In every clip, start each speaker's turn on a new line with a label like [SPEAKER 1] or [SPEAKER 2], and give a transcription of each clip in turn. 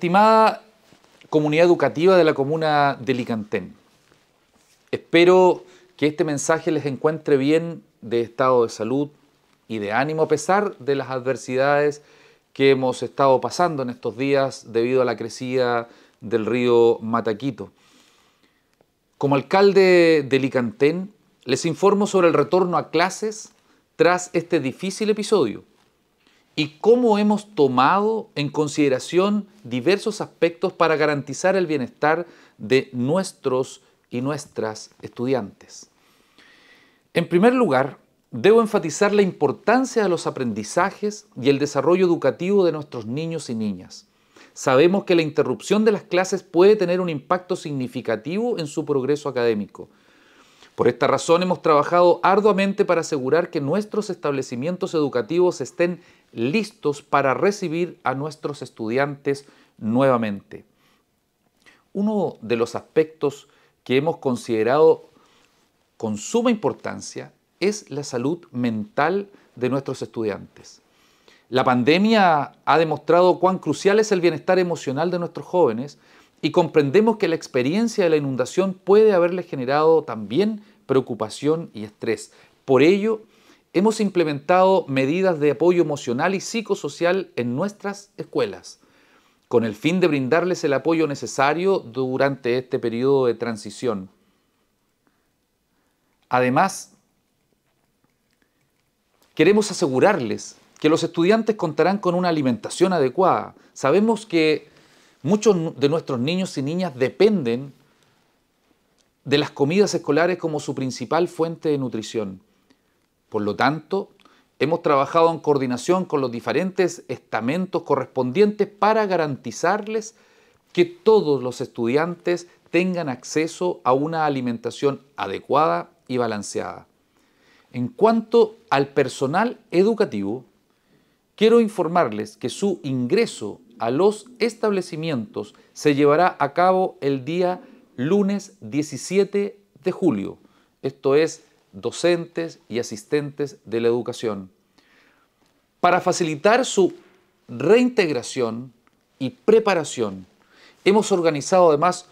[SPEAKER 1] Estimada comunidad educativa de la comuna de Licantén, espero que este mensaje les encuentre bien de estado de salud y de ánimo a pesar de las adversidades que hemos estado pasando en estos días debido a la crecida del río Mataquito. Como alcalde de Licantén, les informo sobre el retorno a clases tras este difícil episodio y cómo hemos tomado en consideración diversos aspectos para garantizar el bienestar de nuestros y nuestras estudiantes. En primer lugar, debo enfatizar la importancia de los aprendizajes y el desarrollo educativo de nuestros niños y niñas. Sabemos que la interrupción de las clases puede tener un impacto significativo en su progreso académico. Por esta razón hemos trabajado arduamente para asegurar que nuestros establecimientos educativos estén listos para recibir a nuestros estudiantes nuevamente. Uno de los aspectos que hemos considerado con suma importancia es la salud mental de nuestros estudiantes. La pandemia ha demostrado cuán crucial es el bienestar emocional de nuestros jóvenes y comprendemos que la experiencia de la inundación puede haberles generado también preocupación y estrés. Por ello, Hemos implementado medidas de apoyo emocional y psicosocial en nuestras escuelas, con el fin de brindarles el apoyo necesario durante este periodo de transición. Además, queremos asegurarles que los estudiantes contarán con una alimentación adecuada. Sabemos que muchos de nuestros niños y niñas dependen de las comidas escolares como su principal fuente de nutrición. Por lo tanto, hemos trabajado en coordinación con los diferentes estamentos correspondientes para garantizarles que todos los estudiantes tengan acceso a una alimentación adecuada y balanceada. En cuanto al personal educativo, quiero informarles que su ingreso a los establecimientos se llevará a cabo el día lunes 17 de julio, esto es docentes y asistentes de la educación, para facilitar su reintegración y preparación. Hemos organizado además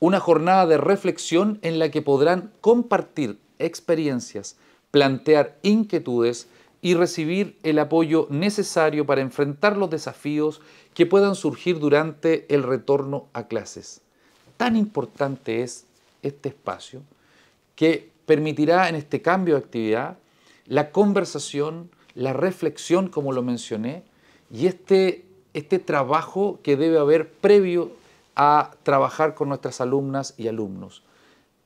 [SPEAKER 1] una jornada de reflexión en la que podrán compartir experiencias, plantear inquietudes y recibir el apoyo necesario para enfrentar los desafíos que puedan surgir durante el retorno a clases. Tan importante es este espacio que permitirá en este cambio de actividad la conversación, la reflexión, como lo mencioné, y este, este trabajo que debe haber previo a trabajar con nuestras alumnas y alumnos.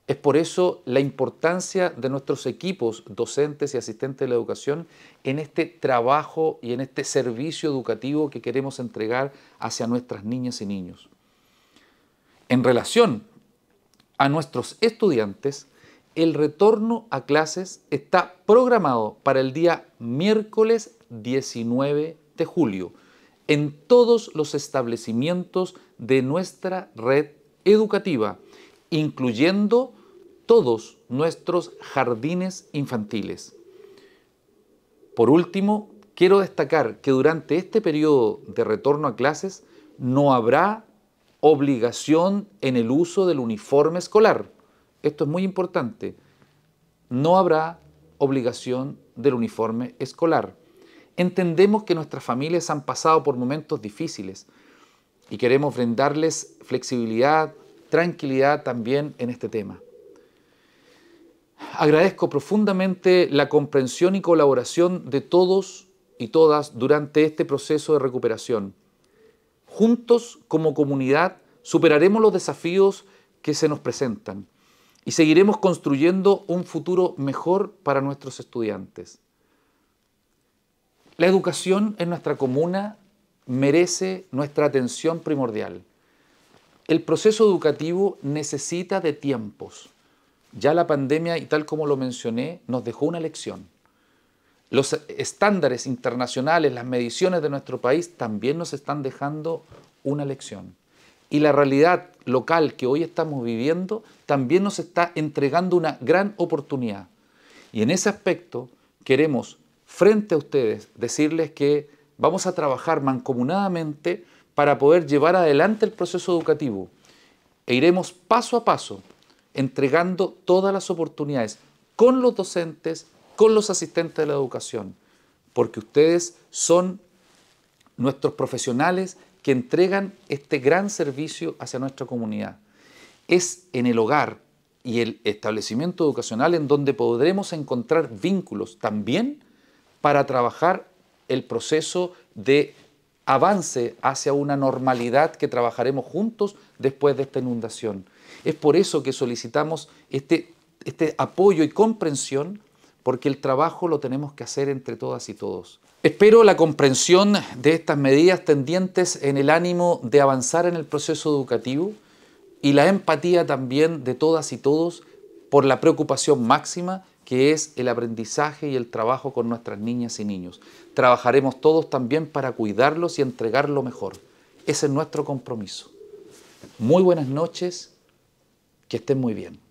[SPEAKER 1] Es por eso la importancia de nuestros equipos docentes y asistentes de la educación en este trabajo y en este servicio educativo que queremos entregar hacia nuestras niñas y niños. En relación a nuestros estudiantes, el retorno a clases está programado para el día miércoles 19 de julio en todos los establecimientos de nuestra red educativa, incluyendo todos nuestros jardines infantiles. Por último, quiero destacar que durante este periodo de retorno a clases no habrá obligación en el uso del uniforme escolar esto es muy importante, no habrá obligación del uniforme escolar. Entendemos que nuestras familias han pasado por momentos difíciles y queremos brindarles flexibilidad, tranquilidad también en este tema. Agradezco profundamente la comprensión y colaboración de todos y todas durante este proceso de recuperación. Juntos, como comunidad, superaremos los desafíos que se nos presentan y seguiremos construyendo un futuro mejor para nuestros estudiantes. La educación en nuestra comuna merece nuestra atención primordial. El proceso educativo necesita de tiempos. Ya la pandemia, y tal como lo mencioné, nos dejó una lección. Los estándares internacionales, las mediciones de nuestro país también nos están dejando una lección y la realidad local que hoy estamos viviendo también nos está entregando una gran oportunidad. Y en ese aspecto queremos, frente a ustedes, decirles que vamos a trabajar mancomunadamente para poder llevar adelante el proceso educativo e iremos paso a paso entregando todas las oportunidades con los docentes, con los asistentes de la educación, porque ustedes son nuestros profesionales que entregan este gran servicio hacia nuestra comunidad. Es en el hogar y el establecimiento educacional en donde podremos encontrar vínculos también para trabajar el proceso de avance hacia una normalidad que trabajaremos juntos después de esta inundación. Es por eso que solicitamos este, este apoyo y comprensión, porque el trabajo lo tenemos que hacer entre todas y todos. Espero la comprensión de estas medidas tendientes en el ánimo de avanzar en el proceso educativo y la empatía también de todas y todos por la preocupación máxima que es el aprendizaje y el trabajo con nuestras niñas y niños. Trabajaremos todos también para cuidarlos y entregarlo mejor. Ese es nuestro compromiso. Muy buenas noches, que estén muy bien.